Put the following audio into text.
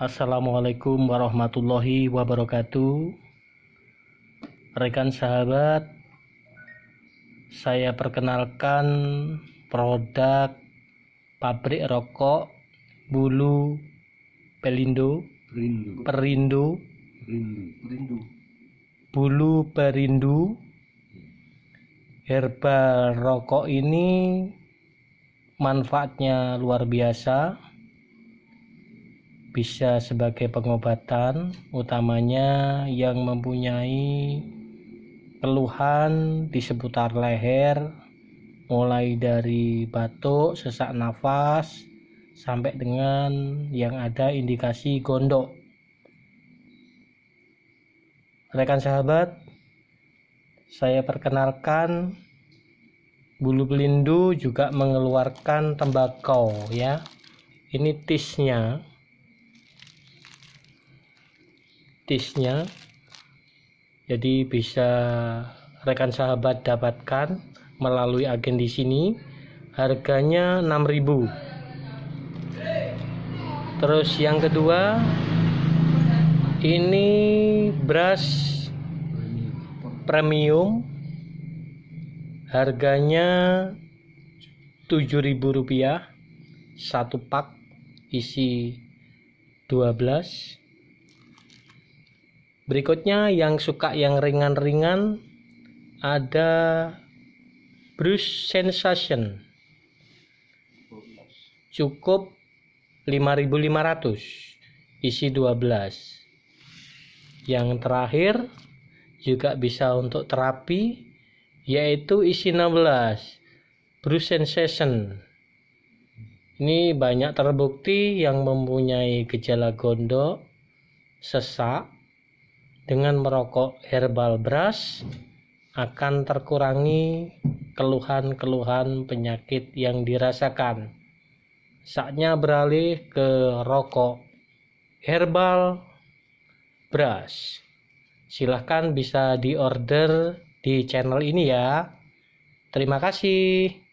Assalamualaikum warahmatullahi wabarakatuh. Rekan sahabat, saya perkenalkan produk pabrik rokok Bulu Pelindo Perindu. Perindu. Bulu Perindu Herbal rokok ini manfaatnya luar biasa bisa sebagai pengobatan utamanya yang mempunyai keluhan di seputar leher mulai dari batuk, sesak nafas sampai dengan yang ada indikasi gondok. Rekan sahabat, saya perkenalkan bulu belindu juga mengeluarkan tembakau ya. Ini tisnya praktisnya jadi bisa rekan sahabat dapatkan melalui agen di sini harganya 6000 terus yang kedua ini beras premium harganya 7000 rupiah, satu pak isi 12 Berikutnya yang suka yang ringan-ringan ada Bruce Sensation. Cukup 5500 isi 12. Yang terakhir juga bisa untuk terapi yaitu isi 16 Bruce Sensation. Ini banyak terbukti yang mempunyai gejala gondok, sesak, dengan merokok herbal brush akan terkurangi keluhan-keluhan penyakit yang dirasakan. Saatnya beralih ke rokok herbal brush. Silahkan bisa diorder di channel ini ya. Terima kasih.